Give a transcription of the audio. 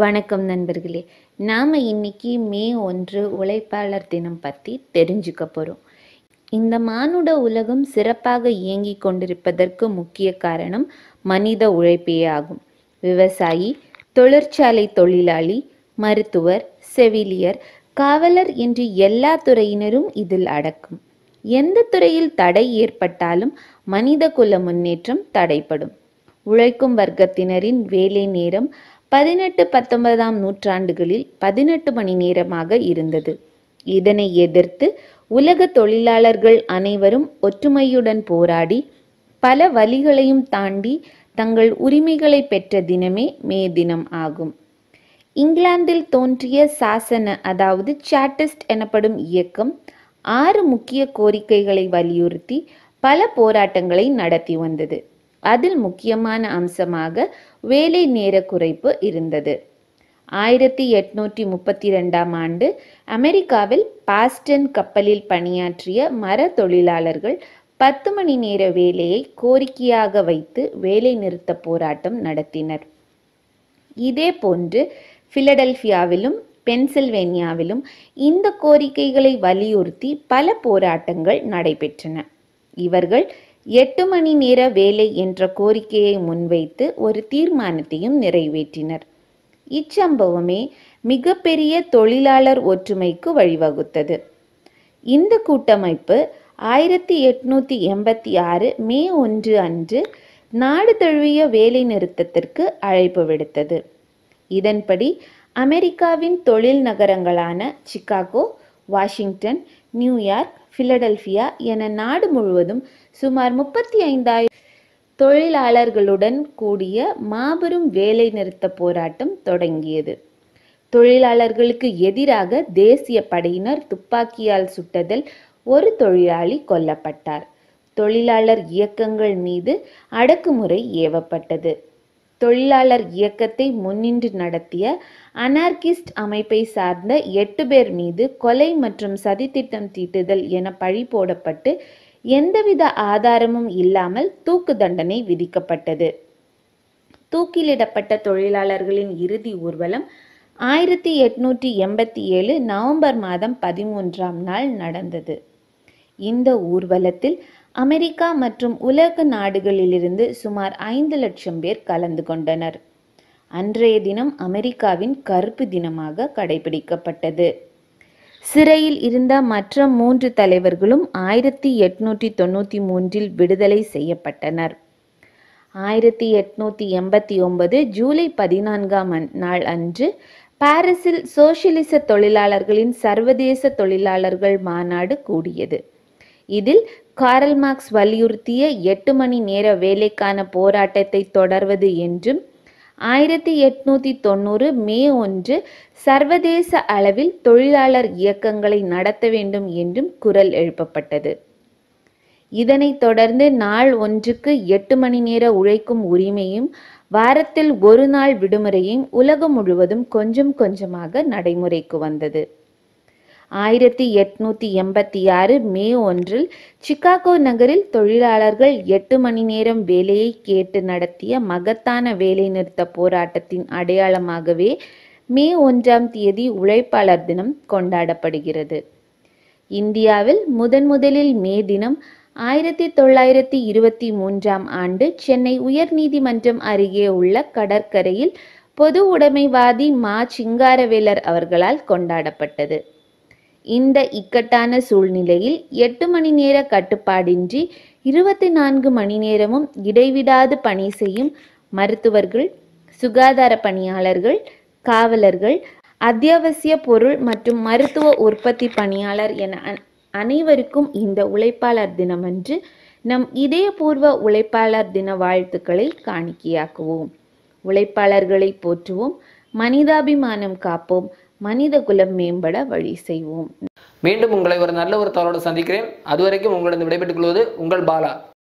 வணக்கம் நண்பர்களே நாம் இன்னைக்கு மே ஒன்று உழைப்பாளர் தினம் பற்றி தெரிஞ்சுக்க போகிறோம் இந்த மானுட உலகம் சிறப்பாக இயங்கி கொண்டிருப்பதற்கு முக்கிய காரணம் மனித உழைப்பே ஆகும் விவசாயி தொழிற்சாலை தொழிலாளி மருத்துவர் செவிலியர் காவலர் என்று எல்லா துறையினரும் இதில் அடக்கும் எந்த துறையில் தடை ஏற்பட்டாலும் மனித குல முன்னேற்றம் தடைப்படும் உழைக்கும் வர்க்கத்தினரின் வேலை நேரம் பதினெட்டு பத்தொன்பதாம் நூற்றாண்டுகளில் பதினெட்டு மணி நேரமாக இருந்தது இதனை எதிர்த்து உலக தொழிலாளர்கள் அனைவரும் ஒற்றுமையுடன் போராடி பல வழிகளையும் தாண்டி தங்கள் உரிமைகளை பெற்ற தினமே மே தினம் ஆகும் இங்கிலாந்தில் தோன்றிய சாசன அதாவது சாட்டிஸ்ட் எனப்படும் இயக்கம் ஆறு முக்கிய கோரிக்கைகளை வலியுறுத்தி பல போராட்டங்களை நடத்தி வந்தது அதில் முக்கியமான அம்சமாக வேலை நேர குறைப்பு இருந்தது ஆயிரத்தி எட்நூற்றி முப்பத்தி ரெண்டாம் ஆண்டு அமெரிக்காவில் பாஸ்டன் கப்பலில் பணியாற்றிய மர தொழிலாளர்கள் பத்து மணி நேர வேலையை கோரிக்கையாக வைத்து வேலை நிறுத்த போராட்டம் நடத்தினர் இதே போன்று பிலடெல்பியாவிலும் பென்சில்வேனியாவிலும் இந்த கோரிக்கைகளை வலியுறுத்தி பல போராட்டங்கள் நடைபெற்றன இவர்கள் எட்டு மணி நேர வேலை என்ற கோரிக்கையை முன்வைத்து ஒரு தீர்மானத்தையும் நிறைவேற்றினர் இச்சம்பவமே மிகப்பெரிய தொழிலாளர் ஒற்றுமைக்கு வழிவகுத்தது இந்த கூட்டமைப்பு ஆயிரத்தி எட்நூத்தி எண்பத்தி ஆறு மே ஒன்று அன்று நாடு தழுவிய வேலை நிறுத்தத்திற்கு அழைப்பு விடுத்தது இதன்படி அமெரிக்காவின் தொழில் நகரங்களான சிக்காகோ வாஷிங்டன் நியூயார்க் பிலடெல்ஃபியா என நாடு முழுவதும் சுமார் முப்பத்தி ஐந்தாயிரம் தொழிலாளர்களுடன் கூடிய மாபெரும் வேலை நிறுத்த போராட்டம் தொடங்கியது தொழிலாளர்களுக்கு எதிராக தேசிய படையினர் துப்பாக்கியால் சுட்டதில் ஒரு தொழிலாளி கொல்லப்பட்டார் தொழிலாளர் இயக்கங்கள் மீது அடக்குமுறை ஏவப்பட்டது தொழிலாளர் இயக்கத்தை முன்னின்று நடத்திய அனார்கிஸ்ட் அமைப்பை சார்ந்த எட்டு பேர் மீது கொலை மற்றும் சதித்திட்டம் தீட்டுதல் என பழி போடப்பட்டு எந்தவித ஆதாரமும் இல்லாமல் தூக்கு தண்டனை விதிக்கப்பட்டது தூக்கிலிடப்பட்ட தொழிலாளர்களின் இறுதி ஊர்வலம் ஆயிரத்தி எட்நூற்றி எண்பத்தி ஏழு நவம்பர் மாதம் பதிமூன்றாம் நாள் நடந்தது இந்த ஊர்வலத்தில் அமெரிக்கா மற்றும் உலக நாடுகளிலிருந்து சுமார் ஐந்து லட்சம் பேர் கலந்து கொண்டனர் அன்றைய தினம் அமெரிக்காவின் கருப்பு தினமாக கடைபிடிக்கப்பட்டது சிறையில் இருந்த மற்ற மூன்று தலைவர்களும் ஆயிரத்தி எட்நூற்றி தொண்ணூற்றி மூன்றில் விடுதலை செய்யப்பட்டனர் ஆயிரத்தி எட்நூற்றி எண்பத்தி ஒன்பது ஜூலை பதினான்காம் நாள் அன்று பாரிஸில் சோசியலிச தொழிலாளர்களின் சர்வதேச தொழிலாளர்கள் மாநாடு கூடியது இதில் காரல் மார்க்ஸ் வலியுறுத்திய எட்டு மணி நேர வேலைக்கான போராட்டத்தை தொடர்வது என்றும் ஆயிரத்தி எட்நூத்தி தொண்ணூறு மே ஒன்று சர்வதேச அளவில் தொழிலாளர் இயக்கங்களை நடத்த வேண்டும் என்றும் குரல் எழுப்பப்பட்டது இதனைத் தொடர்ந்து நாள் ஒன்றுக்கு எட்டு மணி நேர உழைக்கும் உரிமையும் வாரத்தில் ஒரு நாள் விடுமுறையும் உலகம் முழுவதும் கொஞ்சம் கொஞ்சமாக நடைமுறைக்கு வந்தது ஆயிரத்தி எட்நூத்தி எண்பத்தி ஆறு மே ஒன்றில் சிக்காகோ நகரில் தொழிலாளர்கள் எட்டு மணி நேரம் வேலையை கேட்டு நடத்திய மகத்தான நிறுத்த போராட்டத்தின் அடையாளமாகவே மே ஒன்றாம் தேதி உழைப்பாளர் தினம் கொண்டாடப்படுகிறது இந்தியாவில் முதன் முதலில் மே தினம் ஆயிரத்தி தொள்ளாயிரத்தி இருபத்தி மூன்றாம் ஆண்டு சென்னை உயர்நீதிமன்றம் அருகே உள்ள கடற்கரையில் பொது உடைமைவாதி மா சிங்காரவேலர் அவர்களால் கொண்டாடப்பட்டது இந்த இக்கட்டான சூழ்நிலையில் எட்டு மணி நேர கட்டுப்பாடின்றி இருபத்தி நான்கு மணி நேரமும் இடைவிடாது பணி செய்யும் மருத்துவர்கள் சுகாதார பணியாளர்கள் காவலர்கள் அத்தியாவசிய பொருள் மற்றும் மருத்துவ உற்பத்தி பணியாளர் என அனைவருக்கும் இந்த உழைப்பாளர் தினமன்று நம் இதயபூர்வ உழைப்பாளர் தின வாழ்த்துக்களை காணிக்கையாக்குவோம் உழைப்பாளர்களை போற்றுவோம் மனிதாபிமானம் காப்போம் மனித குலம் மேம்பட வழி செய்வோம் மீண்டும் உங்களை ஒரு நல்ல ஒரு தவறோடு சந்திக்கிறேன் அதுவரைக்கும் உங்களிடம் விடைபெற்றுக் கொள்வது உங்கள் பாலா